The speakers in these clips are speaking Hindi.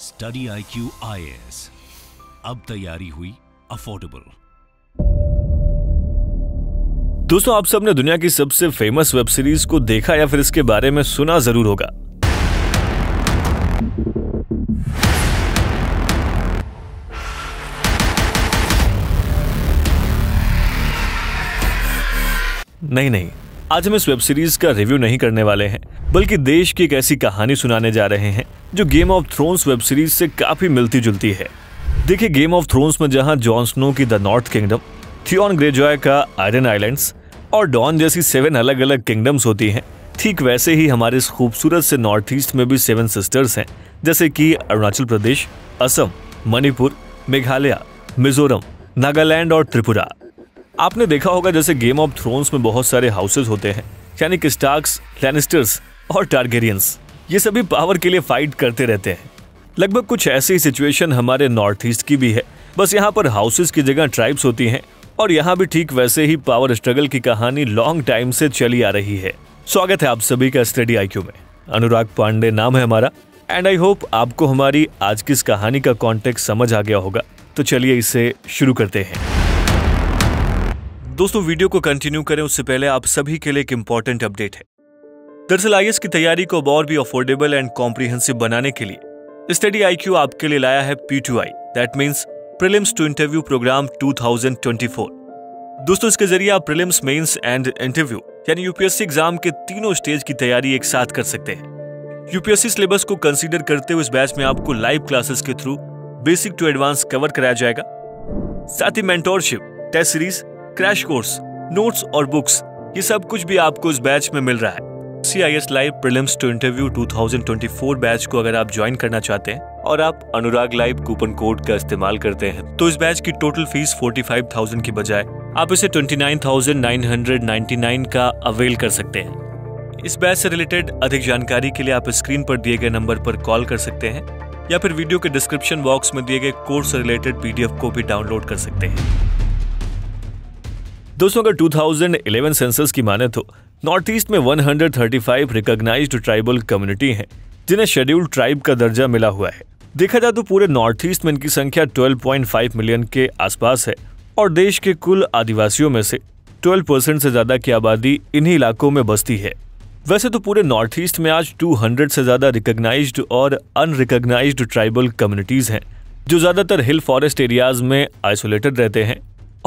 study I Q I S अब तैयारी हुई अफोर्डेबल दोस्तों आप सबने दुनिया की सबसे फेमस वेब सीरीज को देखा या फिर इसके बारे में सुना जरूर होगा नहीं नहीं आज हम इस वेब सीरीज का रिव्यू नहीं करने वाले हैं बल्कि देश की एक ऐसी कहानी सुनाने जा रहे हैं जो game of thrones web series से काफी मिलती जुलती है देखिए गेम ऑफ थ्रोन्स में जहां जॉन स्नो की the north kingdom Theon Greyjoy का आयरन आइलैंड्स और डॉन जैसी सेवन अलग अलग किंगडम्स होती हैं ठीक वैसे ही हमारे इस खूबसूरत से नॉर्थ ईस्ट में भी सेवन सिस्टर्स हैं जैसे कि अरुणाचल प्रदेश असम मणिपुर मेघालय मिजोरम नागालैंड और त्रिपुरा आपने देखा होगा जैसे गेम ऑफ थ्रोन्स में बहुत सारे हाउसेज होते हैं यानी कि स्टार्क्स लैनिस्टर्स और टारगेरियंस ये सभी पावर के लिए फाइट करते रहते हैं लगभग कुछ ऐसी सिचुएशन हमारे नॉर्थ ईस्ट की भी है बस यहाँ पर हाउसेस की जगह ट्राइब्स होती हैं और यहाँ भी ठीक वैसे ही पावर स्ट्रगल की कहानी लॉन्ग टाइम से चली आ रही है स्वागत है आप सभी का स्टडी आई में अनुराग पांडे नाम है हमारा एंड आई होप आपको हमारी आज की इस कहानी का कॉन्टेक्ट समझ आ गया होगा तो चलिए इसे शुरू करते हैं दोस्तों वीडियो को कंटिन्यू करें उससे पहले आप सभी के लिए एक इम्पॉर्टेंट अपडेट है दरअसल आई की तैयारी को और भी अफोर्डेबल एंड कॉम्प्रिहेंसिव बनाने के लिए स्टडी आई आपके लिए लाया है P two I that means prelims to interview programme 2024 दोस्तों इसके जरिए आप प्रिलिम्स मेंस एंड इंटरव्यू यानी यूपीएससी एग्जाम के तीनों स्टेज की तैयारी एक साथ कर सकते हैं यूपीएससी सिलेबस को कंसीडर करते हुए इस बैच में आपको लाइव क्लासेस के through basic to advance cover कराया जाएगा साथ ही mentorship test series crash course notes और बुक्स ये सब कुछ भी आपको इस बैच में मिल रहा है C I S live prelims to interview 2024 batch को अगर आप ज्वाइन करना चाहते हैं और आप अनुराग लाइव कूपन कोड का इस्तेमाल करते हैं तो इस बैच की टोटल फीस 45,000 की बजाय आप इसे 29,999 का अवेल कर सकते हैं इस बैच से रिलेटेड अधिक जानकारी के लिए आप स्क्रीन पर दिए गए नंबर पर कॉल कर सकते हैं या फिर वीडियो के डिस्क्रिप्शन बॉक्स में दिए गए कोर्स से रिलेटेड पीडीएफ को भी डाउनलोड कर सकते हैं दोस्तों अगर 2011 सेंसस की माने तो नॉर्थ ईस्ट में 135 रिकॉग्नाइज्ड ट्राइबल कम्युनिटी हैं जिन्हें शेड्यूल्ड ट्राइब का दर्जा मिला हुआ है देखा जाए तो पूरे नॉर्थ ईस्ट में इनकी संख्या 12.5 मिलियन के आसपास है और देश के कुल आदिवासियों में से 12 परसेंट से ज्यादा की आबादी इन्हीं इलाकों में बसती है वैसे तो पूरे नॉर्थ ईस्ट में आज 200 से ज्यादा रिकोगनाइज और अनरिकोगनाइज ट्राइबल कम्युनिटीज हैं जो ज्यादातर हिल फॉरेस्ट एरियाज में आइसोलेटेड रहते हैं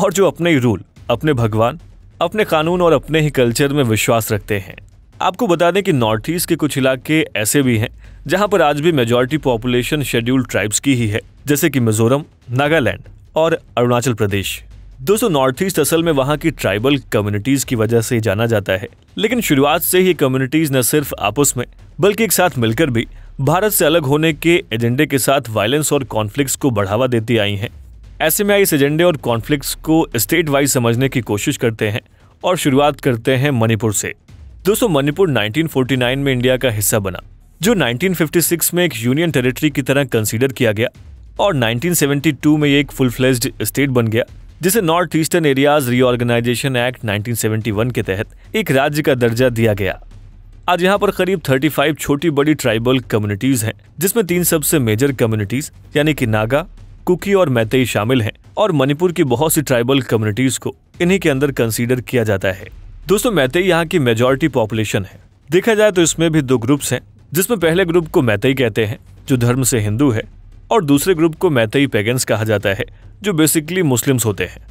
और जो अपने ही रूल अपने भगवान अपने कानून और अपने ही कल्चर में विश्वास रखते हैं आपको बता दें कि नॉर्थ ईस्ट के कुछ इलाके ऐसे भी हैं जहां पर आज भी मेजॉरिटी पॉपुलेशन शेड्यूल ट्राइब्स की ही है जैसे कि मिजोरम नागालैंड और अरुणाचल प्रदेश दोस्तों नॉर्थ ईस्ट असल में वहाँ की ट्राइबल कम्युनिटीज की वजह से जाना जाता है लेकिन शुरुआत से ही कम्युनिटीज न सिर्फ आपस में बल्कि एक साथ मिलकर भी भारत से अलग होने के एजेंडे के साथ वायलेंस और कॉन्फ्लिक्ट को बढ़ावा देती आई हैं ऐसे में इस एजेंडे और कॉन्फ्लिक्ट्स को स्टेट वाइज समझने की कोशिश करते हैं और शुरुआत करते हैं मणिपुर से दोस्तों मणिपुर 1949 में इंडिया का हिस्सा बना जो 1956 में एक यूनियन टेरिटरी की तरह कंसीडर किया गया और 1972 में ये एक फुल फ्लेज्ड स्टेट बन गया जिसे north eastern areas reorganisation act 1971 के तहत एक राज्य का दर्जा दिया गया आज यहाँ पर करीब 35 छोटी बड़ी ट्राइबल कम्युनिटीज हैं जिसमें तीन सबसे मेजर कम्युनिटीज यानी कि नागा कुकी और मैतेई शामिल हैं और मणिपुर की बहुत सी ट्राइबल कम्युनिटीज को इन्हीं के अंदर कंसीडर किया जाता है दोस्तों मैतेई यहाँ की मेजोरिटी पॉपुलेशन है देखा जाए तो इसमें भी दो ग्रुप्स हैं जिसमें पहले ग्रुप को मैतेई कहते हैं जो धर्म से हिंदू है और दूसरे ग्रुप को मैतेई पैगन्स कहा जाता है जो बेसिकली मुस्लिम्स होते हैं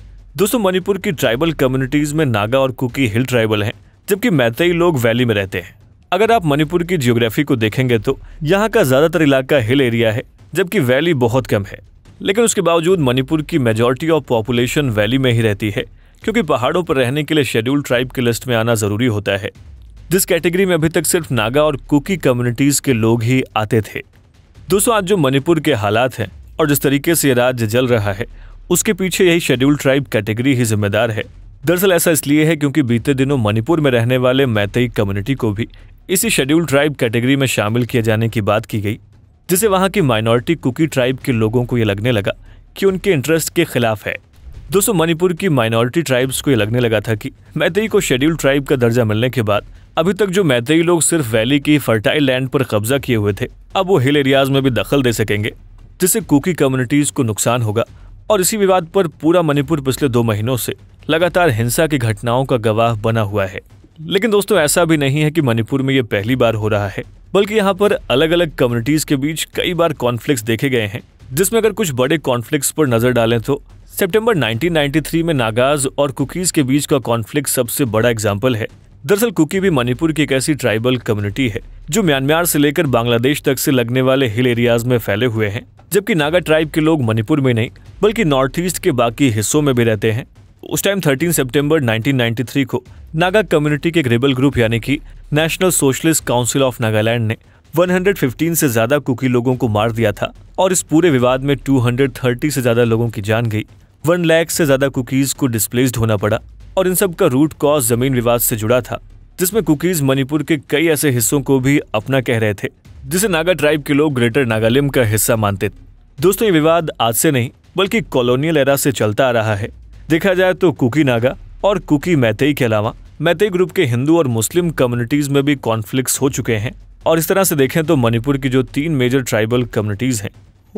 दोस्तों मणिपुर की ट्राइबल कम्युनिटीज में नागा और कुकी हिल ट्राइबल हैं जबकि मैतेई लोग वैली में रहते हैं अगर आप मणिपुर की जियोग्राफी को देखेंगे तो यहाँ का ज्यादातर इलाका हिल एरिया है जबकि वैली बहुत कम है लेकिन उसके बावजूद मणिपुर की मेजॉरिटी ऑफ पॉपुलेशन वैली में ही रहती है क्योंकि पहाड़ों पर रहने के लिए शेड्यूल ट्राइब की लिस्ट में आना ज़रूरी होता है जिस कैटेगरी में अभी तक सिर्फ नागा और कुकी कम्युनिटीज़ के लोग ही आते थे दोस्तों आज जो मणिपुर के हालात हैं और जिस तरीके से ये राज्य जल रहा है उसके पीछे यही शेड्यूल ट्राइब कैटेगरी ही जिम्मेदार है दरअसल ऐसा इसलिए है क्योंकि बीते दिनों मणिपुर में रहने वाले मैतई कम्युनिटी को भी इसी शेड्यूल ट्राइब कैटेगरी में शामिल किए जाने की बात की गई जिसे वहाँ की माइनॉरिटी कुकी ट्राइब के लोगों को ये लगने लगा कि उनके इंटरेस्ट के खिलाफ है दोस्तों मणिपुर की माइनॉरिटी ट्राइब्स को ये लगने लगा था कि मैतई को शेड्यूल ट्राइब का दर्जा मिलने के बाद अभी तक जो मैतई लोग सिर्फ वैली की फर्टाइल लैंड पर कब्जा किए हुए थे अब वो हिल एरियाज में भी दखल दे सकेंगे जिससे कुकी कम्युनिटीज को नुकसान होगा और इसी विवाद पर पूरा मणिपुर पिछले दो महीनों से लगातार हिंसा की घटनाओं का गवाह बना हुआ है लेकिन दोस्तों ऐसा भी नहीं है कि मणिपुर में ये पहली बार हो रहा है बल्कि यहाँ पर अलग अलग कम्युनिटीज के बीच कई बार कॉन्फ्लिक्ट देखे गए हैं जिसमें अगर कुछ बड़े कॉन्फ्लिक्ट्स पर नजर डालें तो सितंबर 1993 में नागाज और कुकीज के बीच का कॉन्फ्लिक्ट सबसे बड़ा एग्जाम्पल है दरअसल कुकी भी मणिपुर की एक ऐसी ट्राइबल कम्युनिटी है जो म्यांमार से लेकर बांग्लादेश तक से लगने वाले हिल एरियाज में फैले हुए हैं जबकि नागा ट्राइब के लोग मणिपुर में नहीं बल्कि नॉर्थ ईस्ट के बाकी हिस्सों में भी रहते हैं उस टाइम 13 सितंबर 1993 को नागा कम्युनिटी के एक रेबल ग्रुप यानी कि national socialist council of Nagaland ने 115 से ज्यादा कुकी लोगों को मार दिया था और इस पूरे विवाद में 230 से ज्यादा लोगों की जान गई वन लैख से ज्यादा कुकीज को डिस्प्लेस्ड होना पड़ा और इन सब का रूट कॉज जमीन विवाद से जुड़ा था जिसमें कुकीज मणिपुर के कई ऐसे हिस्सों को भी अपना कह रहे थे जिसे नागा ट्राइब के लोग ग्रेटर नागालिम का हिस्सा मानते थे दोस्तों ये विवाद आज से नहीं बल्कि कॉलोनियल एरा से चलता आ रहा है देखा जाए तो कुकी नागा और कुकी मैतेई के अलावा मैतेई ग्रुप के हिंदू और मुस्लिम कम्युनिटीज में भी कॉन्फ्लिक्स हो चुके हैं और इस तरह से देखें तो मणिपुर की जो तीन मेजर ट्राइबल कम्युनिटीज हैं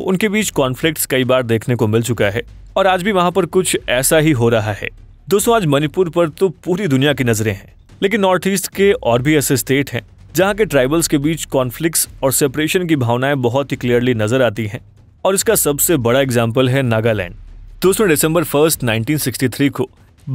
उनके बीच कॉन्फ्लिक्ट्स कई बार देखने को मिल चुका है और आज भी वहां पर कुछ ऐसा ही हो रहा है दोस्तों आज मणिपुर पर तो पूरी दुनिया की नजरें हैं लेकिन नॉर्थ ईस्ट के और भी ऐसे स्टेट हैं जहाँ के ट्राइबल्स के बीच कॉन्फ्लिक्ट्स और सेपरेशन की भावनाएं बहुत ही क्लियरली नजर आती हैं और इसका सबसे बड़ा एग्जाम्पल है नागालैंड दोस्तों दिसंबर फर्स्ट 1963 को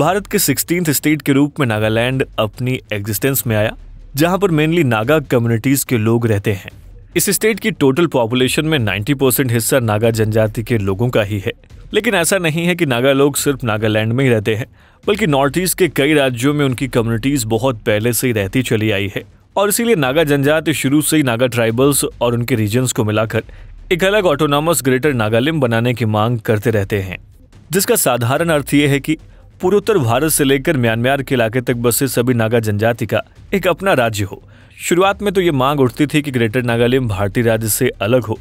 भारत के सिक्सटीन स्टेट के रूप में नागालैंड अपनी एग्जिस्टेंस में आया जहां पर मेनली नागा कम्युनिटीज के लोग रहते हैं इस स्टेट की टोटल पॉपुलेशन में 90 परसेंट हिस्सा नागा जनजाति के लोगों का ही है लेकिन ऐसा नहीं है कि नागा लोग सिर्फ नागालैंड में ही रहते हैं बल्कि नॉर्थ ईस्ट के कई राज्यों में उनकी कम्युनिटीज बहुत पहले से ही रहती चली आई है और इसीलिए नागा जनजाति शुरू से ही नागा ट्राइबल्स और उनके रीजन्स को मिलाकर एक अलग ऑटोनॉमस ग्रेटर नागालैंड बनाने की मांग करते रहते हैं जिसका साधारण अर्थ ये है कि पूर्वोत्तर भारत से लेकर म्यांमार के इलाके तक बसे सभी नागा जनजाति का एक अपना राज्य हो शुरुआत में तो ये मांग उठती थी कि ग्रेटर नागालैंड भारतीय राज्य से अलग हो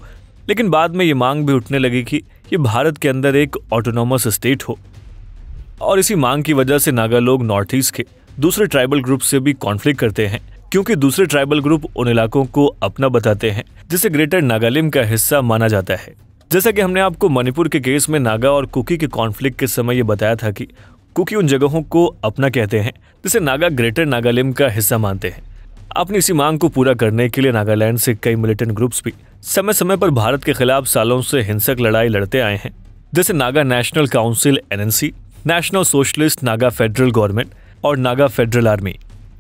लेकिन बाद में ये मांग भी उठने लगी कि ये भारत के अंदर एक ऑटोनोमस स्टेट हो और इसी मांग की वजह से नागा लोग नॉर्थ ईस्ट के दूसरे ट्राइबल ग्रुप से भी कॉन्फ्लिक्ट करते हैं क्योंकि दूसरे ट्राइबल ग्रुप उन इलाकों को अपना बताते हैं जिसे ग्रेटर नागालैंड का हिस्सा माना जाता है जैसा कि हमने आपको मणिपुर के केस में नागा और कुकी के कॉन्फ्लिक्ट के समय ये बताया था कि कुकी उन जगहों को अपना कहते हैं जिसे नागा ग्रेटर नागालैंड का हिस्सा मानते हैं अपनी इसी मांग को पूरा करने के लिए नागालैंड से कई मिलिटेंट ग्रुप्स भी समय समय पर भारत के खिलाफ सालों से हिंसक लड़ाई लड़ते आए हैं जैसे Naga national council NNC national socialist Naga federal government और नागा फेडरल आर्मी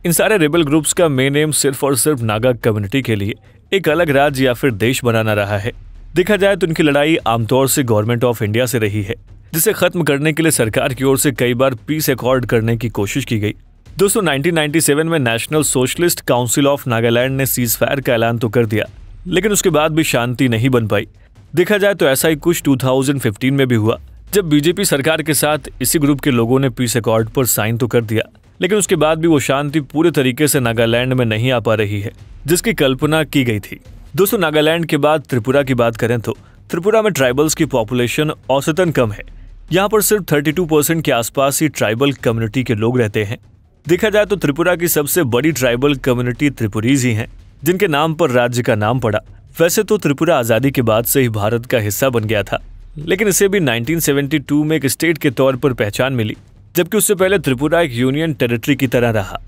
इन सारे रेबल ग्रुप्स का मेन एम सिर्फ और सिर्फ नागा कम्युनिटी के लिए एक अलग राज्य या फिर देश बनाना रहा है देखा जाए तो इनकी लड़ाई आमतौर से गवर्नमेंट ऑफ इंडिया से रही है जिसे खत्म करने के लिए सरकार की ओर से कई बार पीस अकॉर्ड करने की कोशिश की गई दोस्तों 1997 में national socialist council of Nagaland ने सीज फायर का ऐलान तो कर दिया लेकिन उसके बाद भी शांति नहीं बन पाई देखा जाए तो ऐसा ही कुछ 2015 में भी हुआ जब बीजेपी सरकार के साथ इसी ग्रुप के लोगों ने पीस अकॉर्ड पर साइन तो कर दिया लेकिन उसके बाद भी वो शांति पूरे तरीके से नागालैंड में नहीं आ पा रही है जिसकी कल्पना की गई थी दोस्तों नागालैंड के बाद त्रिपुरा की बात करें तो त्रिपुरा में ट्राइबल्स की पॉपुलेशन औसतन कम है यहाँ पर सिर्फ 32 परसेंट के आसपास ही ट्राइबल कम्युनिटी के लोग रहते हैं देखा जाए तो त्रिपुरा की सबसे बड़ी ट्राइबल कम्युनिटी त्रिपुरीज ही हैं जिनके नाम पर राज्य का नाम पड़ा वैसे तो त्रिपुरा आज़ादी के बाद से ही भारत का हिस्सा बन गया था लेकिन इसे भी 1972 में एक स्टेट के तौर पर पहचान मिली जबकि उससे पहले त्रिपुरा एक यूनियन टेरिटरी की तरह रहा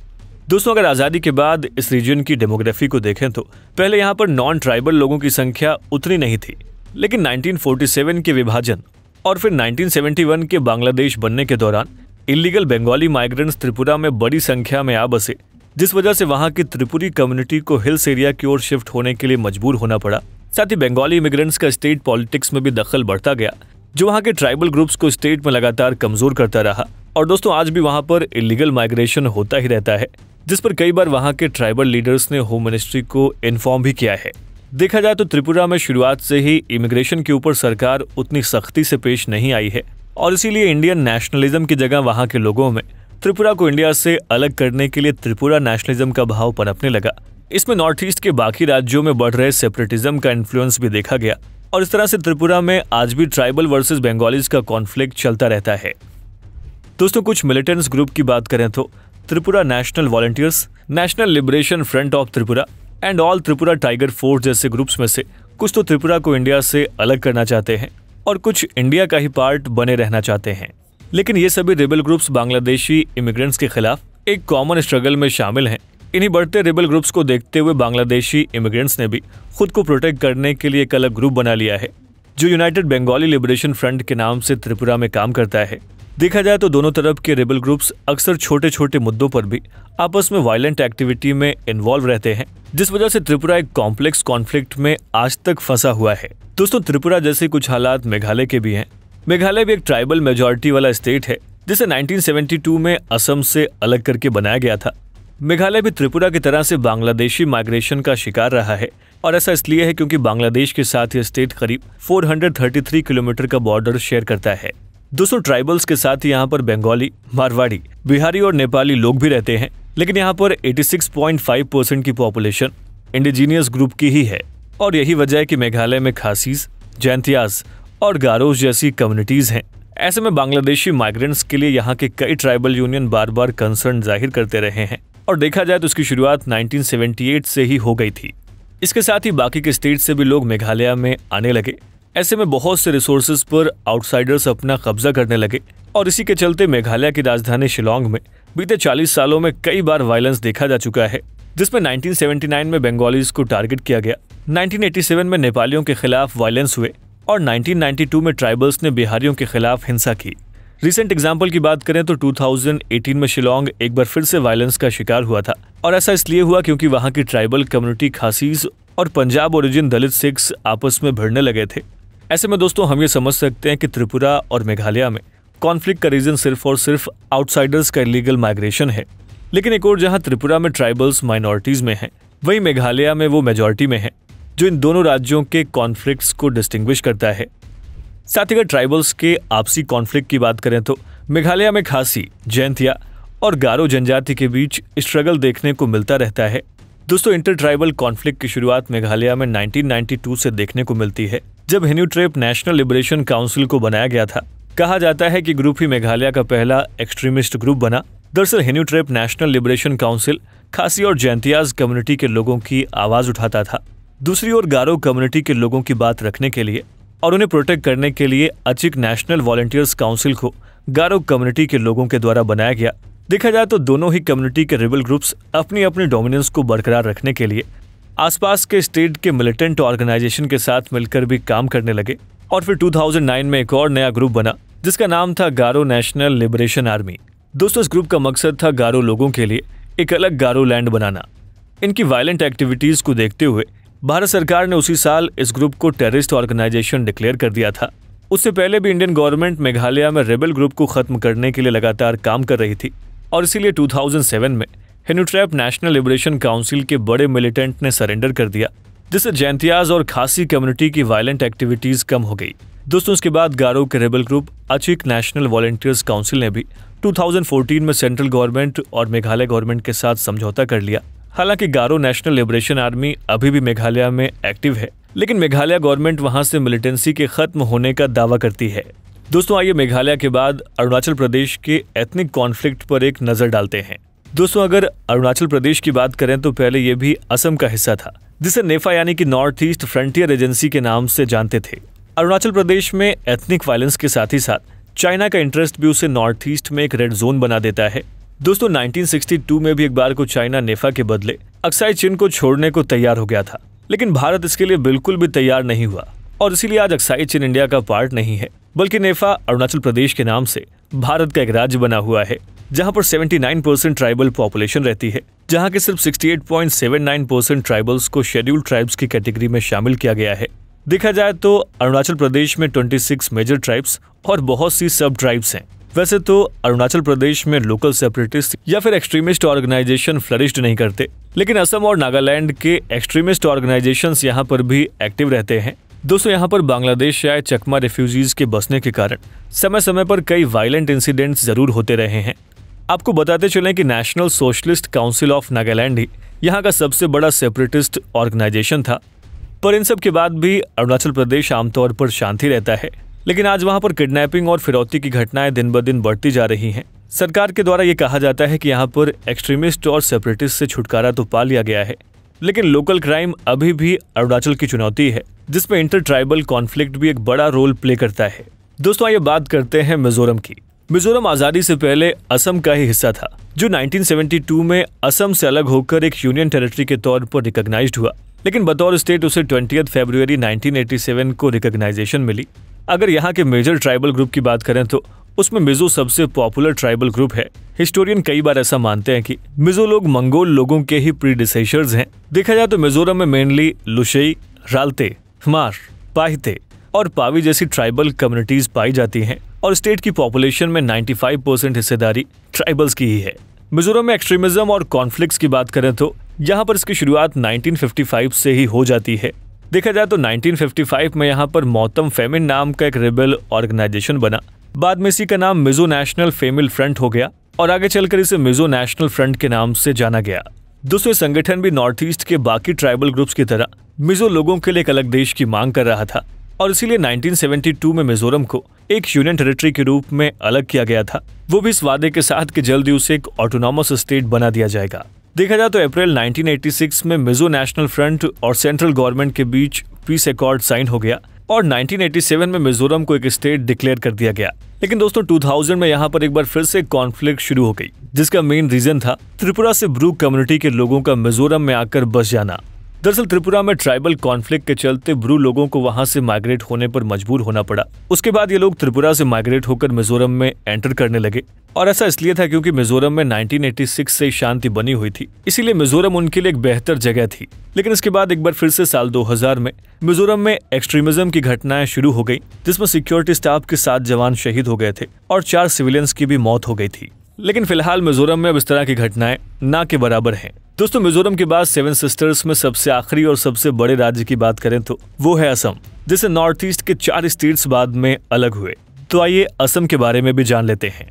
दोस्तों अगर आज़ादी के बाद इस रीजन की डेमोग्राफी को देखें तो पहले यहाँ पर नॉन ट्राइबल लोगों की संख्या उतनी नहीं थी लेकिन 1947 के विभाजन और फिर 1971 के बांग्लादेश बनने के दौरान इलीगल बंगाली माइग्रेंट्स त्रिपुरा में बड़ी संख्या में आ बसे जिस वजह से वहाँ की त्रिपुरी कम्युनिटी को हिल्स एरिया की ओर शिफ्ट होने के लिए मजबूर होना पड़ा साथ ही बंगाली इमिग्रेंट्स का स्टेट पॉलिटिक्स में भी दखल बढ़ता गया जो वहाँ के ट्राइबल ग्रुप्स को स्टेट में लगातार कमजोर करता रहा और दोस्तों आज भी वहाँ पर इलीगल माइग्रेशन होता ही रहता है जिस पर कई बार वहां के ट्राइबल लीडर्स ने होम मिनिस्ट्री को इन्फॉर्म भी किया है देखा जाए तो त्रिपुरा में शुरुआत से ही इमिग्रेशन के ऊपर सरकार उतनी सख्ती से पेश नहीं आई है और इसीलिए इंडियन नेशनलिज्म की जगह वहाँ के लोगों में त्रिपुरा को इंडिया से अलग करने के लिए त्रिपुरा नेशनलिज्म का भाव पनपने लगा इसमें नॉर्थ ईस्ट के बाकी राज्यों में बढ़ रहे सेपरेटिज्म का इन्फ्लुएंस भी देखा गया और इस तरह से त्रिपुरा में आज भी ट्राइबल वर्सेस बंगालीज का कॉन्फ्लिक्ट चलता रहता है दोस्तों कुछ मिलिटेंट्स ग्रुप की बात करें तो Tripura National Volunteers, National Liberation Front of Tripura and all Tripura tiger force जैसे ग्रुप्स में से कुछ तो त्रिपुरा को इंडिया से अलग करना चाहते हैं और कुछ इंडिया का ही पार्ट बने रहना चाहते हैं लेकिन ये सभी रेबल ग्रुप्स बांग्लादेशी इमिग्रेंट्स के खिलाफ एक कॉमन स्ट्रगल में शामिल हैं इन्हीं बढ़ते रेबल ग्रुप्स को देखते हुए बांग्लादेशी इमिग्रेंट्स ने भी खुद को प्रोटेक्ट करने के लिए एक अलग ग्रुप बना लिया है जो यूनाइटेड बंगाली लिबरेशन फ्रंट के नाम से त्रिपुरा में काम करता है देखा जाए तो दोनों तरफ के रेबल ग्रुप्स अक्सर छोटे छोटे मुद्दों पर भी आपस में वायलेंट एक्टिविटी में इन्वॉल्व रहते हैं जिस वजह से त्रिपुरा एक कॉम्प्लेक्स कॉन्फ्लिक्ट में आज तक फंसा हुआ है दोस्तों त्रिपुरा जैसे कुछ हालात मेघालय के भी हैं मेघालय भी एक ट्राइबल मेजोरिटी वाला स्टेट है जिसे 1972 में असम से अलग करके बनाया गया था मेघालय भी त्रिपुरा की तरह से बांग्लादेशी माइग्रेशन का शिकार रहा है और ऐसा इसलिए है क्योंकि बांग्लादेश के साथ यह स्टेट करीब 433 किलोमीटर का बॉर्डर शेयर करता है दोस्तों ट्राइबल्स के साथ यहाँ पर बंगाली मारवाड़ी बिहारी और नेपाली लोग भी रहते हैं लेकिन यहाँ पर 86.5 परसेंट की पॉपुलेशन इंडिजीनियस ग्रुप की ही है और यही वजह है कि मेघालय में खासीज जैंतियाज और गारोज जैसी कम्युनिटीज हैं ऐसे में बांग्लादेशी माइग्रेंट्स के लिए यहाँ के कई ट्राइबल यूनियन बार बार कंसर्न जाहिर करते रहे हैं और देखा जाए तो उसकी शुरुआत 1978 से ही हो गई थी इसके साथ ही बाकी के स्टेट से भी लोग मेघालय में आने लगे ऐसे में बहुत से रिसोर्सेज पर आउटसाइडर्स अपना कब्जा करने लगे और इसी के चलते मेघालय की राजधानी शिलोंग में बीते 40 सालों में कई बार वायलेंस देखा जा चुका है जिसमें 1979 में बंगालीज को टारगेट किया गया 1987 में नेपालियों के खिलाफ वायलेंस हुए और 1992 में ट्राइबल्स ने बिहारियों के खिलाफ हिंसा की रिसेंट एग्जाम्पल की बात करें तो 2018 में शिलोंग एक बार फिर से वायलेंस का शिकार हुआ था और ऐसा इसलिए हुआ क्योंकि वहाँ की ट्राइबल कम्युनिटी खासीज और पंजाब ओरिजिन दलित सिख्स आपस में भिड़ने लगे थे ऐसे में दोस्तों हम ये समझ सकते हैं कि त्रिपुरा और मेघालय में कॉन्फ्लिक्ट का रीज़न सिर्फ और सिर्फ आउटसाइडर्स का इलीगल माइग्रेशन है लेकिन एक और जहां त्रिपुरा में ट्राइबल्स माइनॉरिटीज़ में हैं वही मेघालय में वो मेजोरिटी में है जो इन दोनों राज्यों के कॉन्फ्लिक्ट्स को डिस्टिंग्विश करता है साथ ही अगर ट्राइबल्स के आपसी कॉन्फ्लिक्ट की बात करें तो मेघालय में खासी जैंतिया और गारो जनजाति के बीच स्ट्रगल देखने को मिलता रहता है दोस्तों इंटर ट्राइबल कॉन्फ्लिक्ट की शुरुआत मेघालय में 1992 से देखने को मिलती है जब Hynniewtrep national liberation council को बनाया गया था कहा जाता है कि ग्रुप ही मेघालय का पहला एक्सट्रीमिस्ट ग्रुप बना दरअसल Hynniewtrep national liberation council Khasi और जैंतियाज कम्युनिटी के लोगों की आवाज उठाता था दूसरी ओर गारो कम्युनिटी के लोगों की बात रखने के लिए और उन्हें प्रोटेक्ट करने के लिए अचिक नेशनल वॉलंटियर्स काउंसिल को गारो कम्युनिटी के लोगों के द्वारा बनाया गया देखा जाए तो दोनों ही कम्युनिटी के रिबल ग्रुप्स अपनी अपनी डोमिनेंस को बरकरार रखने के लिए आसपास के स्टेट के मिलिटेंट ऑर्गेनाइजेशन के साथ मिलकर भी काम करने लगे और फिर 2009 में एक और नया ग्रुप बना जिसका नाम था गारो नेशनल लिबरेशन आर्मी दोस्तों इस ग्रुप का मकसद था गारो लोगों के लिए एक अलग गारो लैंड बनाना इनकी वायलेंट एक्टिविटीज़ को देखते हुए भारत सरकार ने उसी साल इस ग्रुप को टेररिस्ट ऑर्गेनाइजेशन डिक्लेयर कर दिया था उससे पहले भी इंडियन गवर्नमेंट मेघालय में रेबल ग्रुप को खत्म करने के लिए लगातार काम कर रही थी और इसीलिए 2007 में हिनुट्रैप नेशनल लिबरेशन काउंसिल के बड़े मिलिटेंट ने सरेंडर कर दिया जिससे जैंतियाज और खासी कम्युनिटी की वायलेंट एक्टिविटीज कम हो गई दोस्तों उसके बाद गारो के rebel group Achik national volunteers council ने भी 2014 में सेंट्रल गवर्नमेंट और मेघालय गवर्नमेंट के साथ समझौता कर लिया हालांकि गारो नेशनल लिबरेशन आर्मी अभी भी मेघालय में एक्टिव है लेकिन मेघालय गवर्नमेंट वहां से मिलिटेंसी के खत्म होने का दावा करती है दोस्तों आइए मेघालय के बाद अरुणाचल प्रदेश के एथनिक कॉन्फ्लिक्ट पर एक नजर डालते हैं दोस्तों अगर अरुणाचल प्रदेश की बात करें तो पहले ये भी असम का हिस्सा था जिसे नेफा यानी कि नॉर्थ ईस्ट फ्रंटियर एजेंसी के नाम से जानते थे अरुणाचल प्रदेश में एथनिक वायलेंस के साथ ही साथ चाइना का इंटरेस्ट भी उसे नॉर्थ ईस्ट में एक रेड जोन बना देता है दोस्तों 1962 में भी एक बार को चाइना नेफा के बदले अक्साई चीन को छोड़ने को तैयार हो गया था लेकिन भारत इसके लिए बिल्कुल भी तैयार नहीं हुआ और इसीलिए आज अक्साई चीन इंडिया का पार्ट नहीं है बल्कि नेफा अरुणाचल प्रदेश के नाम से भारत का एक राज्य बना हुआ है जहाँ पर 79 परसेंट ट्राइबल पॉपुलेशन रहती है जहाँ के सिर्फ 68.79 परसेंट ट्राइबल्स को शेड्यूल ट्राइब्स की कैटेगरी में शामिल किया गया है देखा जाए तो अरुणाचल प्रदेश में 26 मेजर ट्राइब्स और बहुत सी सब ट्राइब्स हैं वैसे तो अरुणाचल प्रदेश में लोकल सेपरेटिस्ट या फिर एक्सट्रीमिस्ट ऑर्गेनाइजेशन फ्लरिश्ड नहीं करते लेकिन असम और नागालैंड के एक्सट्रीमिस्ट ऑर्गेनाइजेशन यहाँ पर भी एक्टिव रहते हैं दोस्तों यहाँ पर बांग्लादेश आए चकमा रेफ्यूजीज के बसने के कारण समय समय पर कई वायलेंट इंसिडेंट्स जरूर होते रहे हैं आपको बताते चलें कि national socialist council of Nagaland ही यहाँ का सबसे बड़ा सेपरेटिस्ट ऑर्गेनाइजेशन था पर इन सब के बाद भी अरुणाचल प्रदेश आमतौर पर शांति रहता है लेकिन आज वहाँ पर किडनैपिंग और फिरौती की घटनाएं दिन ब दिन बढ़ती जा रही हैं सरकार के द्वारा ये कहा जाता है कि यहाँ पर एक्सट्रीमिस्ट और सेपरेटिस्ट से छुटकारा तो पा लिया गया है लेकिन लोकल क्राइम अभी भी अरुणाचल की चुनौती है जिसमें इंटर ट्राइबल कॉन्फ्लिक्ट भी एक बड़ा रोल प्ले करता है दोस्तों ये बात करते हैं मिजोरम की मिजोरम आजादी से पहले असम का ही हिस्सा था जो 1972 में असम से अलग होकर एक यूनियन टेरिटरी के तौर पर रिकॉग्नाइज्ड हुआ लेकिन बतौर स्टेट उसे ट्वेंटी फरवरी 1987 को रिकॉग्नाइजेशन मिली अगर यहाँ के मेजर ट्राइबल ग्रुप की बात करें तो उसमें मिजो सबसे पॉपुलर ट्राइबल ग्रुप है हिस्टोरियन कई बार ऐसा मानते हैं कि मिजो लोग मंगोल लोगों के ही प्रीडिसेशर्स हैं देखा जाए तो मिजोरम में मेनली लुशेई रालते हमार पाहिते और पावी जैसी ट्राइबल कम्युनिटीज पाई जाती हैं और स्टेट की पॉपुलेशन में 95 परसेंट हिस्सेदारी ट्राइबल्स की ही है मिजोरम में एक्सट्रीमिज्म और कॉन्फ्लिक्ट्स की बात करें तो यहाँ पर इसकी शुरुआत 1955 से ही हो जाती है देखा जाए तो 1955 में यहाँ पर मौतम फेमिन नाम का एक रिबेल ऑर्गेनाइजेशन बना बाद में इसी का नाम मिजो नेशनल फेमिल फ्रंट हो गया और आगे चलकर इसे मिजो नेशनल फ्रंट के नाम से जाना गया दूसरे संगठन भी नॉर्थ ईस्ट के बाकी ट्राइबल ग्रुप्स की तरह मिजो लोगों के लिए एक अलग देश की मांग कर रहा था और इसीलिए 1972 में मिजोरम को एक यूनियन टेरिटरी के रूप में अलग किया गया था वो भी इस वादे के साथ कि जल्दी उसे एक ऑटोनॉमस स्टेट बना दिया जाएगा देखा जाए तो अप्रैल 1986 में मिजो नेशनल फ्रंट और सेंट्रल गवर्नमेंट के बीच पीस अकॉर्ड साइन हो गया और 1987 में मिजोरम को एक स्टेट डिक्लेयर कर दिया गया लेकिन दोस्तों 2000 में यहाँ पर एक बार फिर से कॉन्फ्लिक्ट शुरू हो गई जिसका मेन रीजन था त्रिपुरा से ब्रू कम्युनिटी के लोगों का मिजोरम में आकर बस जाना दरअसल त्रिपुरा में ट्राइबल कॉन्फ्लिक्ट के चलते ब्रू लोगों को वहां से माइग्रेट होने पर मजबूर होना पड़ा उसके बाद ये लोग त्रिपुरा से माइग्रेट होकर मिजोरम में एंटर करने लगे और ऐसा इसलिए था क्योंकि मिजोरम में 1986 से शांति बनी हुई थी इसीलिए मिजोरम उनके लिए एक बेहतर जगह थी लेकिन इसके बाद एक बार फिर से साल 2000 में मिजोरम में एक्सट्रीमिज्म की घटनाएं शुरू हो गई जिसमें सिक्योरिटी स्टाफ के सात जवान शहीद हो गए थे और चार सिविलियंस की भी मौत हो गई थी लेकिन फिलहाल मिजोरम में अब इस तरह की घटनाएं ना के बराबर हैं दोस्तों मिजोरम के बाद सेवन सिस्टर्स में सबसे आखिरी और सबसे बड़े राज्य की बात करें तो वो है असम जिसे नॉर्थ ईस्ट के चार स्टेट्स बाद में अलग हुए तो आइए असम के बारे में भी जान लेते हैं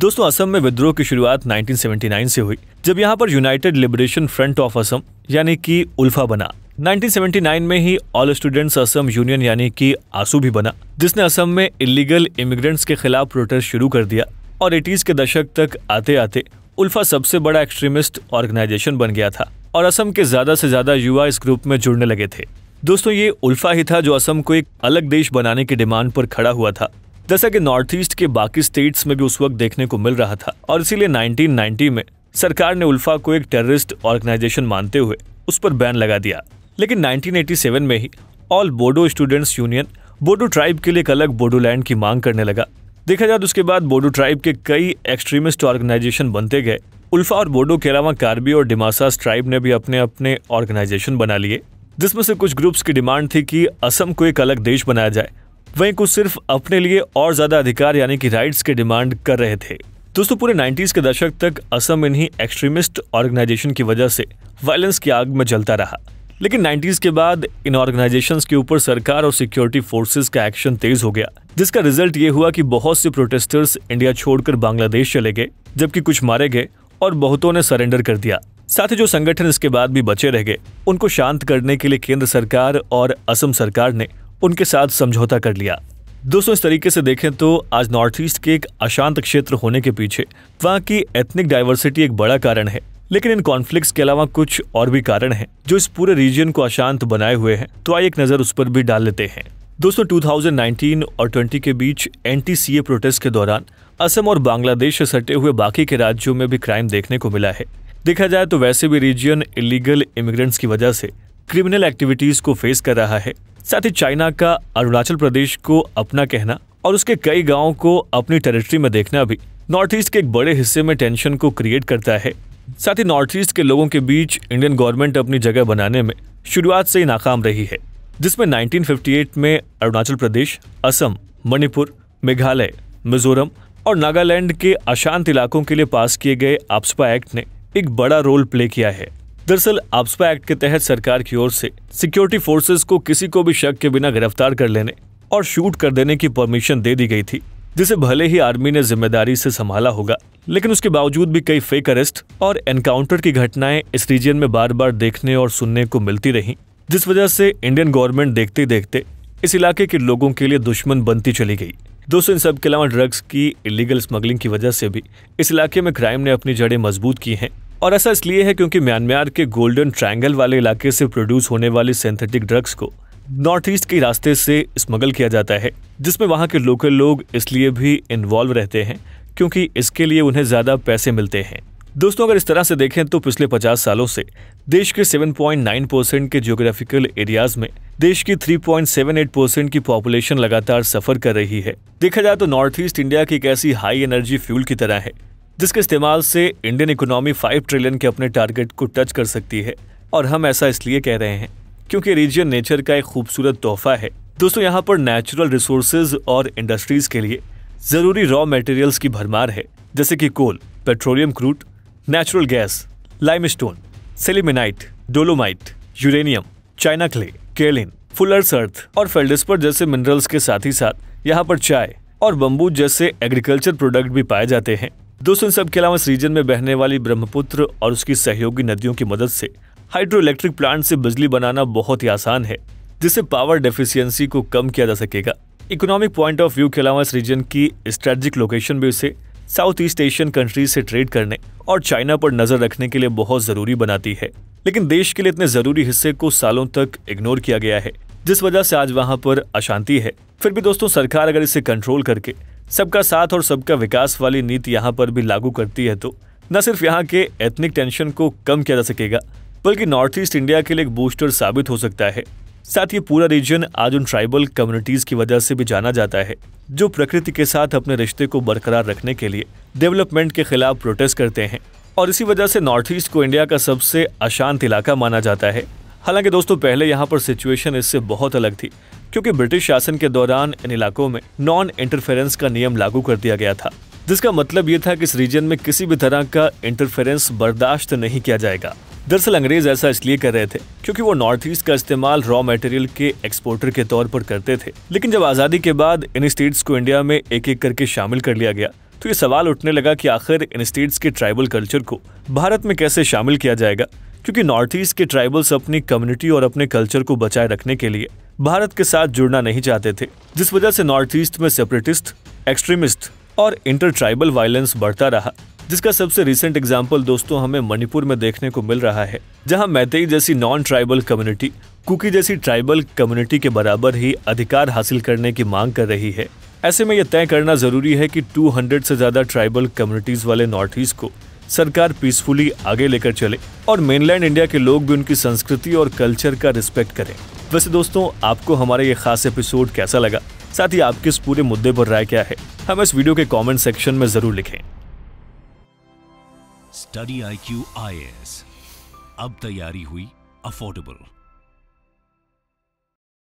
दोस्तों असम में विद्रोह की शुरुआत 1979 से हुई जब यहाँ पर united liberation front of Assam यानी कि उल्फा बना 1979 में ही ऑल स्टूडेंट्स असम यूनियन यानी कि आसू भी बना जिसने असम में इलीगल इमिग्रेंट्स के खिलाफ प्रोटेस्ट शुरू कर दिया और एटीज़ के दशक तक आते आते उल्फा सबसे बड़ा एक्सट्रीमिस्ट ऑर्गेनाइजेशन बन गया था और असम के ज़्यादा से ज़्यादा युवा इस ग्रुप में जुड़ने लगे थे दोस्तों ये उल्फा ही था जो असम को एक अलग देश बनाने की डिमांड पर खड़ा हुआ था जैसा कि नॉर्थ ईस्ट के बाकी स्टेट्स में भी उस वक्त देखने को मिल रहा था और इसीलिए 1990 में सरकार ने उल्फा को एक टेररिस्ट ऑर्गेनाइजेशन मानते हुए उस पर बैन लगा दिया लेकिन 1987 में ही all Bodo students union Bodo tribe के लिए एक अलग बोडोलैंड की मांग करने लगा देखा जाए तो उसके बाद बोडो ट्राइब के कई एक्सट्रीमिस्ट ऑर्गेनाइजेशन बनते गए उल्फा और बोडो के अलावा कार्बी और डिमासास ट्राइब ने भी अपने अपने ऑर्गेनाइजेशन बना लिए जिसमें से कुछ ग्रुप्स की डिमांड थी कि असम को एक अलग देश बनाया जाए वहीं कुछ सिर्फ अपने लिए और ज्यादा अधिकार यानी कि राइट्स के डिमांड कर रहे थे दोस्तों पूरे 90s के दशक तक असम इन्हीं एक्सट्रीमिस्ट ऑर्गेनाइजेशन की वजह से वायलेंस की आग में जलता रहा लेकिन 90s के बाद इन ऑर्गेनाइजेशन के ऊपर सरकार और सिक्योरिटी फोर्सेस का एक्शन तेज हो गया जिसका रिजल्ट ये हुआ कि बहुत से प्रोटेस्टर्स इंडिया छोड़कर बांग्लादेश चले गए जबकि कुछ मारे गए और बहुतों ने सरेंडर कर दिया साथ ही जो संगठन इसके बाद भी बचे रह गए उनको शांत करने के लिए केंद्र सरकार और असम सरकार ने उनके साथ समझौता कर लिया दोस्तों इस तरीके से देखें तो आज नॉर्थ ईस्ट के एक अशांत क्षेत्र होने के पीछे वहाँ की एथनिक डाइवर्सिटी एक बड़ा कारण है लेकिन इन कॉन्फ्लिक्ट्स के अलावा कुछ और भी कारण है जो इस पूरे रीजन को अशांत बनाए हुए हैं तो आइए एक नजर उस पर भी डाल लेते हैं दोस्तों 2019 और 20 के बीच एन टी प्रोटेस्ट के दौरान असम और बांग्लादेश से सटे हुए बाकी के राज्यों में भी क्राइम देखने को मिला है देखा जाए तो वैसे भी रीजन इलीगल इमिग्रेंट्स की वजह से क्रिमिनल एक्टिविटीज को फेस कर रहा है साथ ही चाइना का अरुणाचल प्रदेश को अपना कहना और उसके कई गाँव को अपनी टेरिटरी में देखना भी नॉर्थ ईस्ट के एक बड़े हिस्से में टेंशन को क्रिएट करता है साथ ही नॉर्थ ईस्ट के लोगों के बीच इंडियन गवर्नमेंट अपनी जगह बनाने में शुरुआत से ही नाकाम रही है जिसमें 1958 में अरुणाचल प्रदेश असम मणिपुर मेघालय मिजोरम और नागालैंड के अशांत इलाकों के लिए पास किए गए आपसपा एक्ट ने एक बड़ा रोल प्ले किया है दरअसल आपसपा एक्ट के तहत सरकार की ओर से सिक्योरिटी फोर्सेस को किसी को भी शक के बिना गिरफ्तार कर लेने और शूट कर देने की परमिशन दे दी गई थी जिसे भले ही आर्मी ने जिम्मेदारी से संभाला होगा लेकिन उसके बावजूद भी कई फेक अरेस्ट और एनकाउंटर की घटनाएं इस रीजन में बार बार देखने और सुनने को मिलती रहीं जिस वजह से इंडियन गवर्नमेंट देखते देखते इस इलाके के लोगों के लिए दुश्मन बनती चली गई दोस्तों इन सब के अलावा ड्रग्स की इलीगल स्मगलिंग की वजह से भी इस इलाके में क्राइम ने अपनी जड़ें मजबूत की हैं और ऐसा इसलिए है क्योंकि म्यांमार के गोल्डन ट्रायंगल वाले इलाके से प्रोड्यूस होने वाली सिंथेटिक ड्रग्स को नॉर्थ ईस्ट के रास्ते से स्मगल किया जाता है जिसमें वहाँ के लोकल लोग इसलिए भी इन्वॉल्व रहते हैं क्योंकि इसके लिए उन्हें ज़्यादा पैसे मिलते हैं दोस्तों अगर इस तरह से देखें तो पिछले 50 सालों से देश के 7.9 परसेंट के जियोग्राफिकल एरियाज में देश की 3.78 परसेंट की पॉपुलेशन लगातार सफर कर रही है देखा जाए तो नॉर्थ ईस्ट इंडिया की एक ऐसी हाई एनर्जी फ्यूल की तरह है जिसके इस्तेमाल से इंडियन इकोनॉमी 5 ट्रिलियन के अपने टारगेट को टच कर सकती है और हम ऐसा इसलिए कह रहे हैं क्योंकि रीजन नेचर का एक खूबसूरत तोहफा है दोस्तों यहाँ पर नेचुरल रिसोर्सेज और इंडस्ट्रीज के लिए जरूरी रॉ मटेरियल्स की भरमार है जैसे कि coal petroleum crude natural gas limestone sillimanite dolomite uranium china clay kaolin fuller's earth और फेल्डिस्पर जैसे मिनरल्स के साथ ही साथ यहाँ पर चाय और बम्बू जैसे एग्रीकल्चर प्रोडक्ट भी पाए जाते हैं दोस्तों इन सब के अलावा इस रीजन में बहने वाली ब्रह्मपुत्र और उसकी सहयोगी नदियों की मदद से हाइड्रो इलेक्ट्रिक प्लांट से बिजली बनाना बहुत ही आसान है जिससे पावर डेफिशिएंसी को कम किया जा सकेगा इकोनॉमिक पॉइंट ऑफ व्यू के अलावा इस रीजन की स्ट्रेटेजिक लोकेशन भी उसे साउथ ईस्ट एशियन कंट्रीज से ट्रेड करने और चाइना पर नजर रखने के लिए बहुत जरूरी बनाती है लेकिन देश के लिए इतने जरूरी हिस्से को सालों तक इग्नोर किया गया है जिस वजह से आज वहाँ पर अशांति है फिर भी दोस्तों सरकार अगर इसे कंट्रोल करके सबका साथ और सबका विकास वाली नीति यहाँ पर भी लागू करती है तो न सिर्फ यहाँ के एथनिक टेंशन को कम किया जा सकेगा बल्कि नॉर्थ ईस्ट इंडिया के लिए एक बूस्टर साबित हो सकता है साथ ही पूरा रीजन आज उन ट्राइबल कम्युनिटीज की वजह से भी जाना जाता है जो प्रकृति के साथ अपने रिश्ते को बरकरार रखने के लिए डेवलपमेंट के खिलाफ प्रोटेस्ट करते हैं और इसी वजह से नॉर्थ ईस्ट को इंडिया का सबसे अशांत इलाका माना जाता है हालांकि दोस्तों पहले यहाँ पर सिचुएशन इससे बहुत अलग थी क्योंकि ब्रिटिश शासन के दौरान इन इलाकों में नॉन इंटरफेरेंस का नियम लागू कर दिया गया था जिसका मतलब ये था कि इस रीजन में किसी भी तरह का इंटरफेरेंस बर्दाश्त नहीं किया जाएगा दरअसल अंग्रेज ऐसा इसलिए कर रहे थे क्योंकि वो नॉर्थ ईस्ट का इस्तेमाल रॉ मटेरियल के एक्सपोर्टर के तौर पर करते थे लेकिन जब आज़ादी के बाद इन स्टेट्स को इंडिया में एक एक करके शामिल कर लिया गया तो ये सवाल उठने लगा कि आखिर इन स्टेट्स के ट्राइबल कल्चर को भारत में कैसे शामिल किया जाएगा क्योंकि नॉर्थ ईस्ट के ट्राइबल्स अपनी कम्युनिटी और अपने कल्चर को बचाए रखने के लिए भारत के साथ जुड़ना नहीं चाहते थे जिस वजह से नॉर्थ ईस्ट में सेपरेटिस्ट एक्सट्रीमिस्ट और इंटर ट्राइबल वायलेंस बढ़ता रहा जिसका सबसे रिसेंट एग्जाम्पल दोस्तों हमें मणिपुर में देखने को मिल रहा है जहां मैतेई जैसी नॉन ट्राइबल कम्युनिटी कुकी जैसी ट्राइबल कम्युनिटी के बराबर ही अधिकार हासिल करने की मांग कर रही है ऐसे में यह तय करना जरूरी है कि 200 से ज्यादा ट्राइबल कम्युनिटीज वाले नॉर्थ ईस्ट को सरकार पीसफुली आगे लेकर चले और मेनलैंड इंडिया के लोग भी उनकी संस्कृति और कल्चर का रिस्पेक्ट करें वैसे दोस्तों आपको हमारा ये खास एपिसोड कैसा लगा साथ ही आपके इस पूरे मुद्दे पर राय क्या है हम इस वीडियो के कॉमेंट सेक्शन में जरूर लिखें study I Q I S अब तैयारी हुई अफोर्डेबल